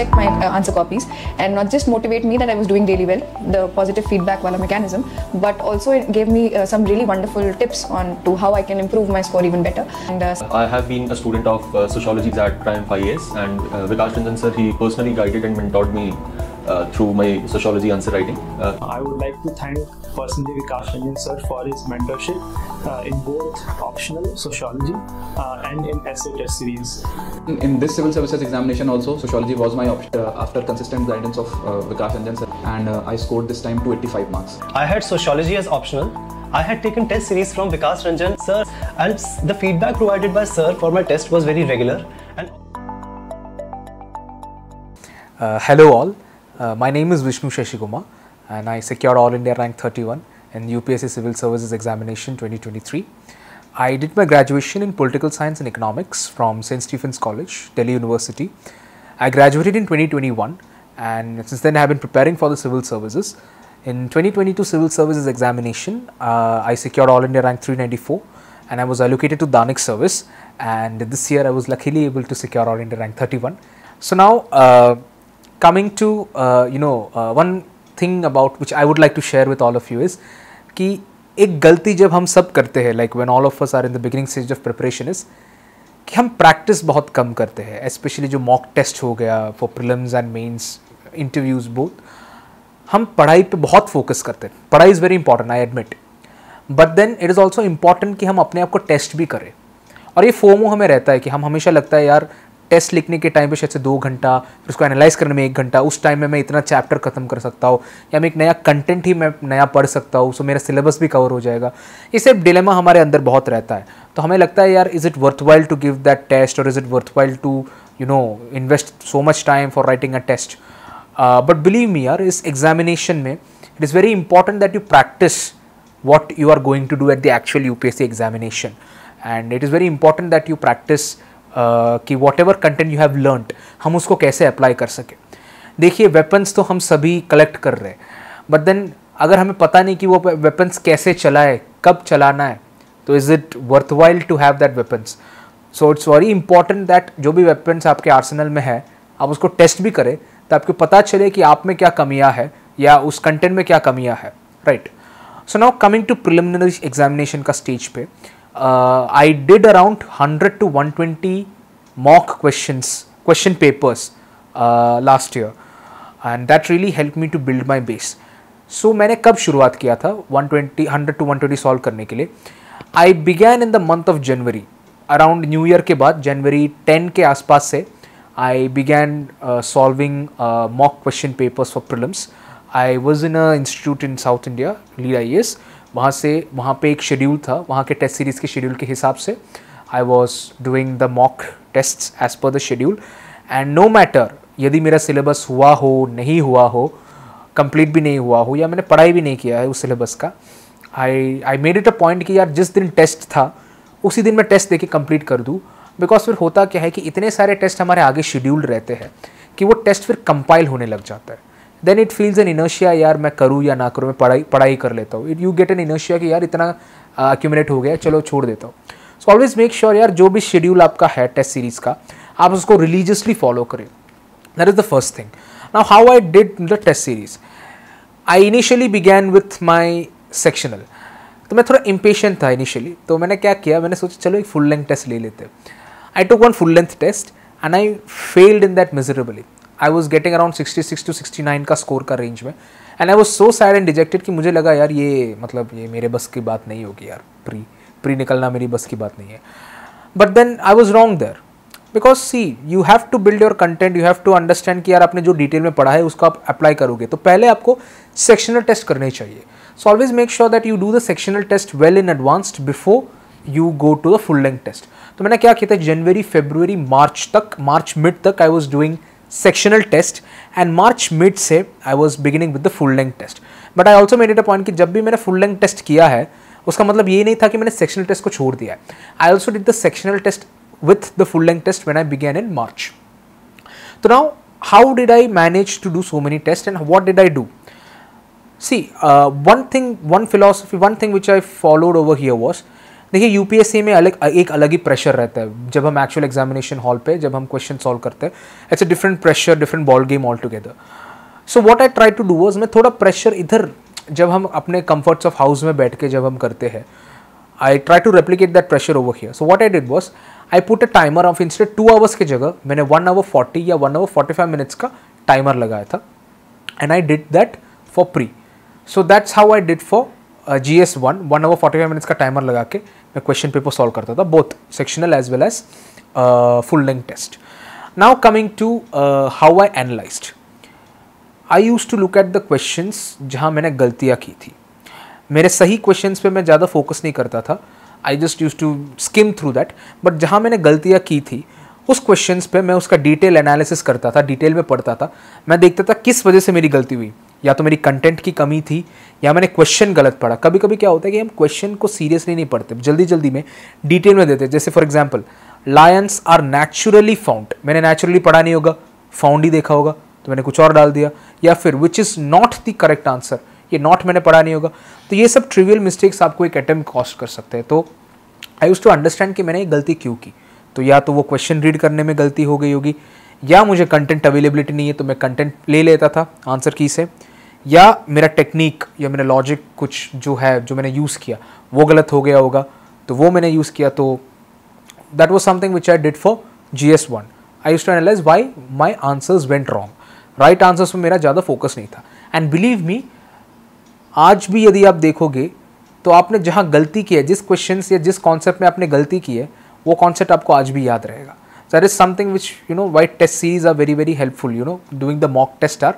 check my uh, answer copies and not just motivate me that I was doing really well, the positive feedback wala mechanism, but also it gave me uh, some really wonderful tips on to how I can improve my score even better. And uh, I have been a student of uh, sociology at Triumph IAS and uh, Vikash Ranjan sir, he personally guided and mentored me uh, through my sociology answer writing. Uh, I would like to thank personally Vikas Ranjan sir for his mentorship uh, in both optional sociology uh, and in essay test series. In, in, this civil services examination also, sociology was my option uh, after consistent guidance of uh, Vikas Ranjan sir and I scored this time 285 marks. I had sociology as optional I had taken test series from Vikas Ranjan sir and the feedback provided by sir for my test was very regular. And uh, hello all. Uh, my name is Vishnu Sheshiguma and I secured All India rank 31 in UPSC Civil Services Examination 2023. I did my graduation in Political Science and Economics from St. Stephen's College, Delhi University. I graduated in 2021 and since then I have been preparing for the civil services. In 2022 civil services examination, uh, I secured All India rank 394 and I was allocated to Danik service and this year I was luckily able to secure All India rank 31. So now uh, coming to you know one thing about which I would like to share with all of you is कि एक गलती जब हम सब करते हैं like when all of us are in the beginning stage of preparation is कि हम प्रैक्टिस बहुत कम करते हैं स्पेशली जो मॉक टेस्ट हो गया for prelims and mains interviews both हम पढ़ाई पे बहुत फोकस करते हैं पढ़ाई is very important I admit but then it is also important कि हम अपने आप को टेस्ट भी करें और ये फोमो हमें रहता है कि हम हमेशा लगता है यार टेस्ट लिखने के टाइम पे शायद से दो घंटा फिर उसको एनालाइज करने में एक घंटा उस टाइम में मैं इतना चैप्टर खत्म कर सकता हूँ या मैं एक नया कंटेंट ही मैं नया पढ़ सकता हूँ सो मेरा सिलेबस भी कवर हो जाएगा ये सिर्फ डिलेमा हमारे अंदर बहुत रहता है तो हमें लगता है यार is it worth while to give that test और is it worth while to you know invest so much time for writing a test but believe me यार इस एग्जामिनेशन में it is very important that you practice what you are going to do at the actual U P S C examination and it is very important that you practice कि whatever content you have learned हम उसको कैसे apply कर सकें देखिए weapons तो हम सभी कलेक्ट कर रहे हैं बट देन अगर हमें पता नहीं कि वो वेपन्स कैसे चलाए कब चलाना है तो is it worth while to have that weapons so it's very important that जो भी वेपन्स आपके आर्सनल में है आप उसको टेस्ट भी करें तो आपको पता चले कि आप में क्या कमियाँ है या उस कंटेंट में क्या कमियाँ है right so now coming to preliminary examination का स्टेज पे Uh, I did around 100 to 120 mock questions, question papers uh, last year and that really helped me to build my base. So, when did I start 100 to 120 solve karne ke I began in the month of January, around New Year ke January 10 ke aspaas se, I began uh, solving mock question papers for prelims. I was in an institute in South India, Lila IAS. वहाँ से वहाँ पे एक schedule था वहाँ के test series के schedule के हिसाब से I was doing the mock test as per the schedule and no matter यदि मेरा सिलेबस हुआ हो नहीं हुआ हो कंप्लीट भी नहीं हुआ हो या मैंने पढ़ाई भी नहीं किया है उस सिलेबस का I I made it a point कि यार जिस दिन टेस्ट था उसी दिन मैं टेस्ट दे के कंप्लीट कर दूँ बिकॉज फिर होता क्या है कि इतने सारे टेस्ट हमारे आगे शेड्यूल्ड रहते हैं कि वो टेस्ट फिर कंपाइल होने लग जाता है then it feels an inertia यार मैं करूँ या ना करूँ मैं पढ़ाई पढ़ाई कर लेता हूँ यू गेट एन इनर्शिया कि यार इतना एक्यूमिनेट uh, हो गया चलो छोड़ देता हूँ सो ऑलवेज मेक श्योर यार जो भी शेड्यूल आपका है टेस्ट सीरीज़ का आप उसको रिलीजियसली फॉलो करें that is the first thing now how I did the test series I initially began with my sectional तो मैं थोड़ा इम्पेशेंट था इनिशियली तो मैंने क्या किया मैंने सोचा चलो एक फुल लेंथ टेस्ट ले लेते I took one full length test and I failed in that miserably I was getting around sixty six to sixty nine का स्कोर का रेंज में and I was so sad and dejected कि मुझे लगा यार ये मतलब ये मेरे बस की बात नहीं होगी यार प्री प्री निकलना मेरी बस की बात नहीं है but then I was wrong there because see you have to build your content you have to understand कि यार आपने जो डिटेल में पढ़ा है उसको आप अप्लाई करोगे तो पहले आपको सेक्शनल टेस्ट करने चाहिए so always make sure that you do the sectional test well in advanced before you go to the full length test तो मैंने क्या किया था जनवरी फेब्रुवरी मार्च तक मार्च मिड तक I was doing sectional test and March mid से I was beginning with the full length test but I also made it a point कि जब भी मैंने फुल लेंथ टेस्ट किया है उसका मतलब ये नहीं था कि मैंने सेक्शनल टेस्ट को छोड़ दिया है I also did the sectional test with the full length test when I began in March तो now how did I manage to do so many test and what did I do see one thing one philosophy one thing which I followed over here was देखिए UPSC में अलग एक अलग ही pressure रहता है जब हम एक्चुअल एग्जामिनेशन हॉल पे जब हम क्वेश्चन सॉल्व करते हैं it's a different pressure different ball game all together so what I try to do was मैं थोड़ा प्रेशर इधर जब हम अपने कम्फर्ट्स ऑफ हाउस में बैठ के जब हम करते हैं I try to replicate that pressure over here so what I did was I put a timer of instead two hours की जगह मैंने वन आवर फोर्टी या one hour forty five minutes का टाइमर लगाया था and I did that for pre so that's how I did for G S one one hour forty five minutes का timer लगा के मैं क्वेश्चन पेपर सॉल्व करता था both sectional as well as full length test now coming to how I analyse I use to look at the question जहाँ मैंने गलतियाँ की थी मेरे सही क्वेश्चन पर मैं ज़्यादा फोकस नहीं करता था I just use to skim through that but जहाँ मैंने गलतियाँ की थी उस क्वेश्चन पर मैं उसका डिटेल एनालिसिस करता था डिटेल में पढ़ता था मैं देखता था किस वजह से मेरी गलती हुई या तो मेरी कंटेंट की कमी थी या मैंने क्वेश्चन गलत पढ़ा कभी कभी क्या होता है कि हम क्वेश्चन को सीरियसली नहीं पढ़ते जल्दी जल्दी में डिटेल में देते जैसे for example lions are naturally found मैंने नेचुरली पढ़ा नहीं होगा फाउंड ही देखा होगा तो मैंने कुछ और डाल दिया या फिर which is not the correct answer ये नॉट मैंने पढ़ा नहीं होगा तो ये सब ट्रिवियल मिस्टेक्स आपको एक अटैम्प कॉस्ट कर सकते हैं तो आई यूज़ टू अंडरस्टैंड कि मैंने ये गलती क्यों की तो या तो वो क्वेश्चन रीड करने में गलती हो गई होगी या मुझे कंटेंट अवेलेबिलिटी नहीं है तो मैं कंटेंट ले लेता था आंसर की से या मेरा टेक्निक या मेरा लॉजिक कुछ जो है जो मैंने यूज़ किया वो गलत हो गया होगा तो वो मैंने यूज़ किया तो that was something which I did for G S one I use to analyse why my answers went wrong right answers में मेरा ज़्यादा फोकस नहीं था एंड बिलीव मी आज भी यदि आप देखोगे तो आपने जहाँ गलती की है जिस क्वेश्चन या जिस कॉन्सेप्ट में आपने गलती की है वो कॉन्सेप्ट आपको आज भी याद रहेगा that is something which you know white test series are very very helpful you know doing the mock test are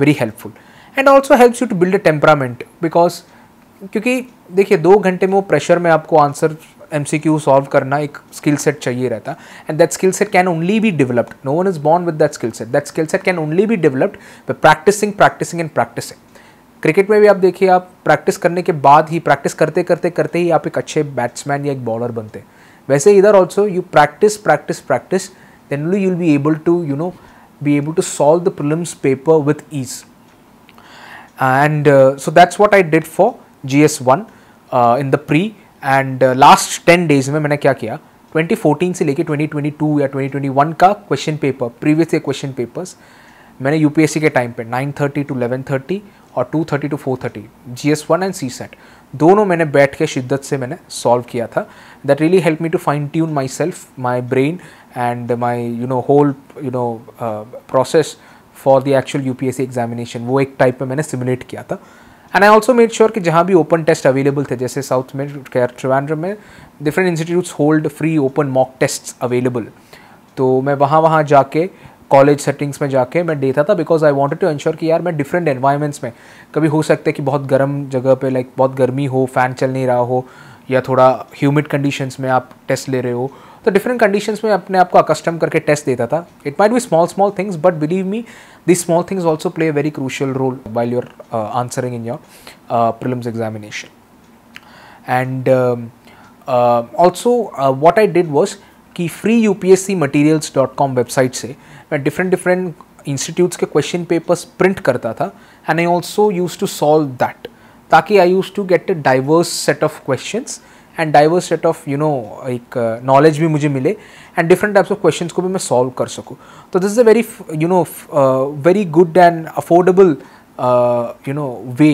very helpful and also helps you to build a temperament because क्योंकि देखिए दो घंटे में वो प्रेशर में आपको answer M C Q solve करना एक स्किल सेट चाहिए रहता and that skill set can only be developed no one is born with that skill set that skill set can only be developed by practicing practicing and practicing cricket में भी आप देखिए आप practice करने के बाद ही प्रैक्टिस करते करते करते ही आप एक अच्छे बैट्समैन या एक बॉलर बनते वैसे इधर also you practice practice practice then you will be able to you know be able to solve the prelims paper with ease Uh, and uh, so that is what I did for GS1 uh, in the pre and last 10 days mein maine kya kiya 2014 se leke 2022 ya 2021 ka question paper previous year question papers maine UPSC ke time pe 9:30 to 11:30 aur 2:30 to 4:30 GS1 and CSAT dono maine baith ke shiddat se maine solve kiya tha that really helped me to fine tune myself my brain and my you know whole you know process for the actual you examination वो एक type में मैंने simulate किया था and I also made sure कि जहाँ भी open test available थे जैसे साउथ में ट्रिवेंड्रम में different institutes hold free open mock test available तो मैं वहाँ वहाँ जाके कॉलेज सेटिंग्स में जाके मैं देता था because I wanted to ensure कि यार मैं डिफरेंट एनवायरमेंट्स में कभी हो सकता है कि बहुत गर्म जगह पे लाइक बहुत गर्मी हो फैन चल नहीं रहा हो या थोड़ा ह्यूमिड कंडीशंस में आप टेस्ट ले रहे हो तो डिफरेंट कंडीशंस में अपने आपको अकस्टम करके टेस्ट देता था it might be small small things but believe me this small things also play a very crucial role while you're answering in your prelims examination and also what I did was कि free U P S C materials dot com website से मैं different different institutes के question papers print करता था and I also use to solve that ताकि I use to get a diverse set of questions and diverse set of you know एक knowledge भी मुझे मिले and different types of question को भी मैं सॉल्व कर सकूँ तो this is a very you know very good and affordable you know way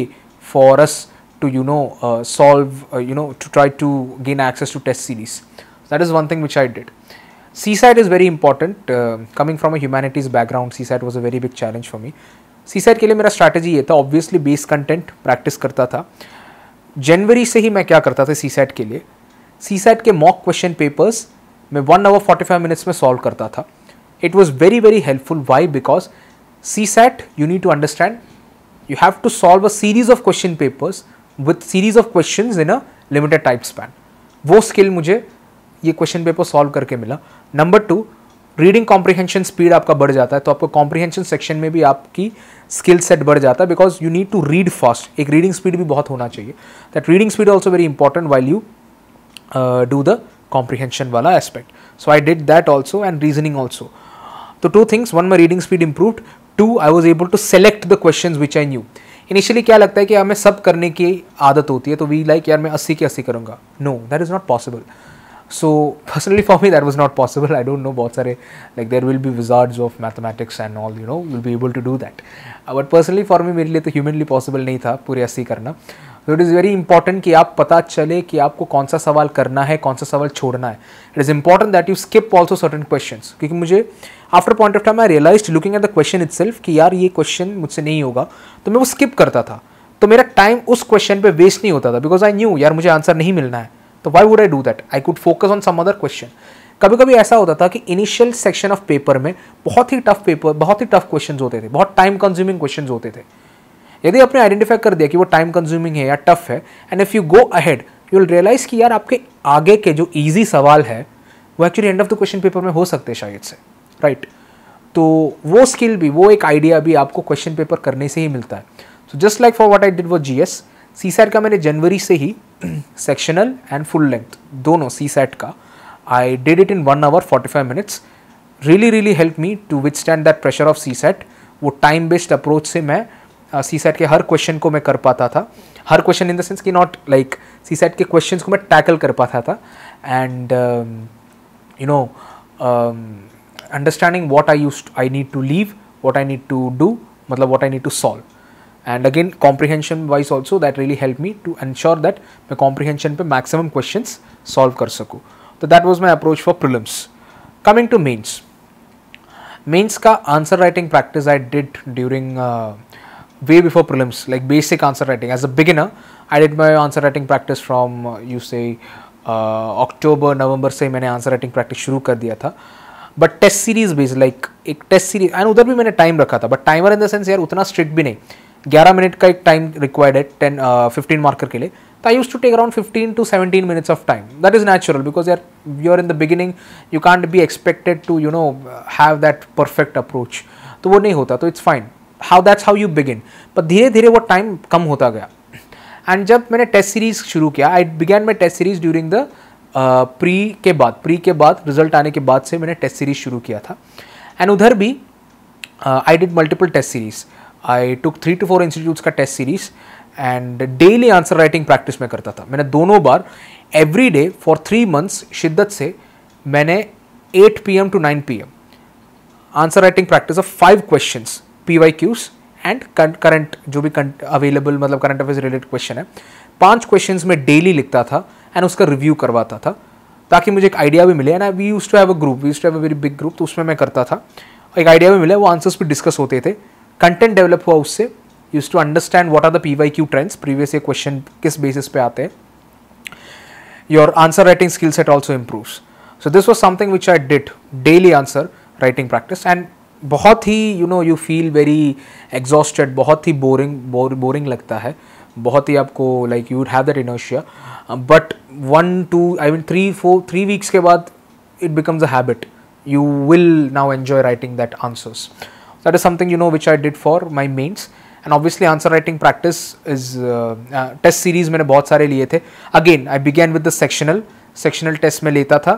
for us to you know solve you know to try to gain access to test series that is one thing which I did CSAT is very important coming from a humanities background CSAT was a very big challenge for me CSAT के लिए मेरा strategy ये था obviously base content practice करता था जनवरी से ही मैं क्या करता था सी सेट के लिए सी सेट के मॉक क्वेश्चन पेपर्स मैं one hour forty five minutes में सॉल्व करता था it was very very helpful why because CSAT you need to understand you have to solve a series of question papers with series of question in a limited time span वो skill मुझे ये question paper solve करके मिला number two reading comprehension speed आपका बढ़ जाता है तो आपको कॉम्प्रिहेंशन सेक्शन में भी आपकी स्किल सेट बढ़ जाता है because you need to read fast एक रीडिंग स्पीड भी बहुत होना चाहिए that reading speed also very important while you do the comprehension वाला aspect so I did that also and reasoning also तो two things one my reading speed improved two I was able to select the question which I knew initially क्या लगता है कि हमें सब करने की आदत होती है तो वी लाइक like, यार मैं अस्सी के अस्सी करूँगा no that is not possible so personally for me that was not possible i don't know bahut sare like there will be wizards of mathematics and all you know will be able to do that uh, but personally for मेरे लिए तो humanly possible नहीं था पूरे ऐसे ही करना so it is very important कि आप पता चले कि आपको कौन सा सवाल करना है कौन सा सवाल छोड़ना है it is important that you skip also certain question क्योंकि मुझे after point of time I realize looking at the question itself कि यार ये क्वेश्चन मुझसे नहीं होगा तो मैं वो स्किप करता था तो मेरा टाइम उस क्वेश्चन पे वेस्ट नहीं होता था बिकॉज आई न्यू यार मुझे आंसर नहीं मिलना है तो why would I do that I could focus on some other question कभी कभी ऐसा होता था कि इनिशियल सेक्शन ऑफ पेपर में बहुत ही टफ पेपर बहुत ही टफ क्वेश्चन होते थे बहुत टाइम कंज्यूमिंग क्वेश्चन होते थे यदि आपने आइडेंटिफाई कर दिया कि वो टाइम कंज्यूमिंग है या टफ है and if you go ahead you will realize कि यार आपके आगे के जो ईजी सवाल है वो actually end of the question paper में हो सकते हैं शायद से राइट right? तो वो स्किल भी वो एक आइडिया भी आपको क्वेश्चन पेपर करने से ही मिलता है so just like for what I did वो जी एस सी सैट का मैंने जनवरी से ही सेक्शनल एंड फुल लेंथ दोनों सी सैट का I did it in one hour forty five minutes really really help me to withstand that pressure of CSAT वो time based approach से मैं सी uh, सैट के हर question को मैं कर पाता था हर क्वेश्चन इन द सेंस कि नॉट लाइक सी सैट के क्वेश्चन को मैं टैकल कर पाता था and you know understanding what I use I need to leave what I need to do मतलब what I need to solve and again comprehension wise also that really help me to ensure that मैं comprehension पे maximum question solve कर सकूँ तो that was my approach for prelims coming to mains mains का answer writing practice I did during way before prelims like basic answer writing as a beginner I did my answer writing practice from you से अक्टूबर नवंबर से मैंने answer writing practice शुरू कर दिया था but test series based like एक test series and उधर भी मैंने टाइम रखा था but timer in the sense यार उतना स्ट्रिक्ट भी नहीं 11 मिनट का एक टाइम रिक्वायर्ड है टेन फिफ्टीन मार्कर के लिए तो I use to take around fifteen to seventeen minutes of time that is natural because यार you are in the beginning you can't be expected to you no have that perfect approach तो वो नहीं होता तो it's fine how that's how you begin पर धीरे धीरे वो टाइम कम होता गया एंड जब मैंने टेस्ट सीरीज शुरू किया I began my test series during the pre के बाद प्री के बाद रिजल्ट आने के बाद से मैंने टेस्ट सीरीज शुरू किया था एंड उधर भी I did multiple test series I took three to four institutes का test series and daily answer writing practice में करता था मैंने दोनों बार every day for three months शिद्दत से मैंने 8 P M to 9 P M answer writing practice of five question P Y Qs and current जो भी अवेलेबल मतलब करंट अफेयर रिलेटेड क्वेश्चन है पांच क्वेश्चन में डेली लिखता था एंड उसका रिव्यू करवाता था ताकि मुझे एक आइडिया भी मिले and we use to have a group we use to have a very big group तो उसमें मैं करता था एक आइडिया भी मिला वो आंसर्स भी डिस्कस होते थे कंटेंट डेवलप हुआ उससे use to understand what are the P Y Q trends previous ये क्वेश्चन किस बेसिस पे आते हैं your answer writing skill set also improve so this was something which I did daily answer writing practice and बहुत ही you know you feel very exhausted बहुत ही boring boring लगता है बहुत ही आपको लाइक यू हैव दैट इनोशिया but one two I mean three four three weeks के बाद it becomes a habit you will now enjoy writing that answers that is something you know which I did for my mains and obviously answer writing practice is test series मैंने बहुत सारे लिए थे again I began with the sectional sectional test में लेता था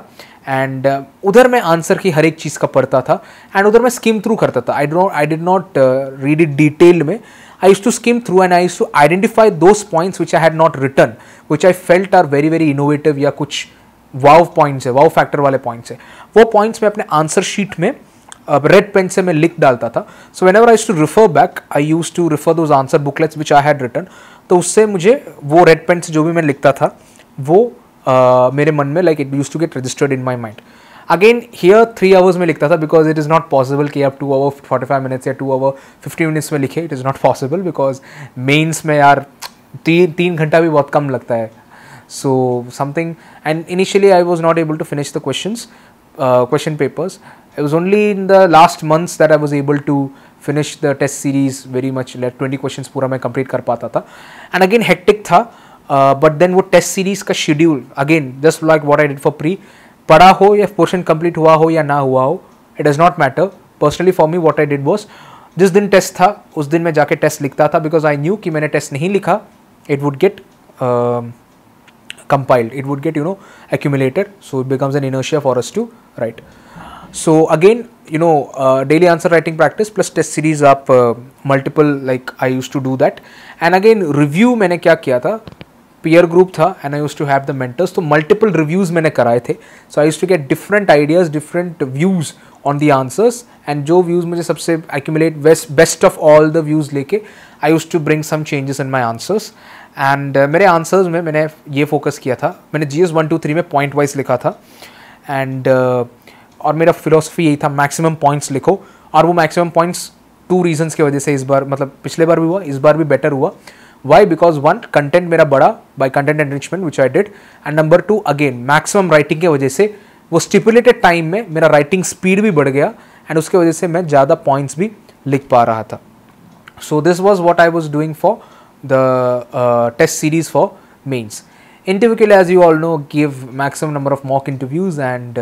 and uh, उधर मैं आंसर की हर एक चीज़ का पढ़ता था एंड उधर मैं स्किम थ्रू करता था I don't I did not read it detail में I use to skim through and I use to identify those points which I had not written which I felt are very very innovative या कुछ वाव points है wow factor वाले points है वो points मैं अपने answer sheet में red pen से मैं लिख डालता था so whenever I to refer back I use to refer those answer booklets which I had written तो उससे मुझे वो रेड पेन से जो भी मैं लिखता था वो uh, मेरे मन में like it use to get registered in my mind again here three hours में लिखता था because it is not possible कि आप two hour forty five minutes या टू आवर फिफ्टी मिनट्स में लिखे it is not possible because mains में यार तीन तीन घंटा भी बहुत कम लगता है so something and initially I was not able to finish the question question papers it was only in the last months that I was able to finish the test series very much like 20 questions पूरा मैं complete कर पाता था and again hectic था but uh, then वो test series का schedule again just like what I did for pre पढ़ा हो या पोर्शन कंप्लीट हुआ हो या ना हुआ हो it does not matter personally for me what I did was जिस दिन टेस्ट था उस दिन मैं जाके टेस्ट लिखता था बिकॉज आई न्यू कि मैंने टेस्ट नहीं लिखा it would get compiled it would get you know accumulated so it becomes an inertia for us to write So again, you know, uh, daily answer writing practice plus test series up uh, multiple like I used to do that. And again, review मैंने क्या किया Peer group tha and I used to have the mentors. So multiple reviews मैंने कराए थे. So I used to get different ideas, different views on the answers. And जो views मुझे सबसे accumulate best of all the views लेके, I used to bring some changes in my answers. And uh, मेरे answers में मैंने ये focus किया था. मैंने GS one two three में point wise लिखा And uh, और मेरा फिलोसफी यही था मैक्सिमम पॉइंट्स लिखो और वो मैक्सिमम पॉइंट्स टू रीजंस की वजह से इस बार मतलब पिछले बार भी हुआ इस बार भी बेटर हुआ वाई बिकॉज वन कंटेंट मेरा बड़ा by content enrichment which I did and number two again maximum writing की वजह से वो स्टिपुलेटेड टाइम में मेरा राइटिंग स्पीड भी बढ़ गया एंड उसके वजह से मैं ज़्यादा पॉइंट्स भी लिख पा रहा था so this was what I was doing for the test series for means interview के लिए as you all know give maximum number of mock interviews and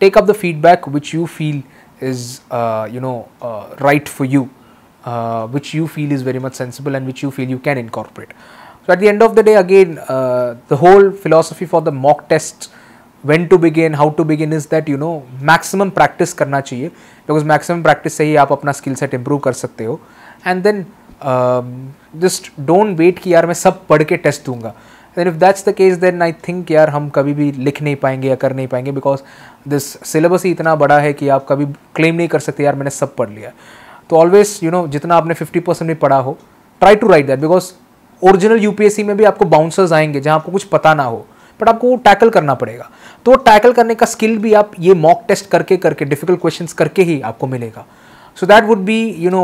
take up the feedback which you feel is uh, you know uh, right for you uh, which you feel is very much sensible and which you feel you can incorporate so at the end of the day again uh, the whole philosophy for the mock tests when to begin how to begin is that you know maximum practice karna chahiye because maximum practice se hi aap apna skill set improve kar sakte ho and then um, just don't wait ki yaar main sab padh ke test dunga then if that's the case then i think yaar hum kabhi bhi likh nahi payenge ya kar nahi payenge because this syllabus ही इतना बड़ा है कि आप कभी claim नहीं कर सकते यार मैंने सब पढ़ लिया तो ऑलवेज यू नो जितना आपने फिफ्टी परसेंट भी पढ़ा हो try to write that because original you में भी आपको बाउंसर्स आएंगे जहाँ आपको कुछ पता ना हो बट आपको वो टैकल करना पड़ेगा तो टैकल करने का स्किल भी आप ये मॉक टेस्ट करके करके डिफिकल्ट क्वेश्चन करके ही आपको मिलेगा so that would be you know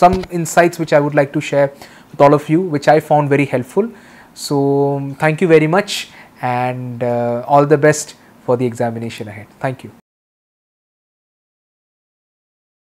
some insights which I would like to share with all of you which I found very helpful so thank you very much and all the best for the examination ahead. Thank you.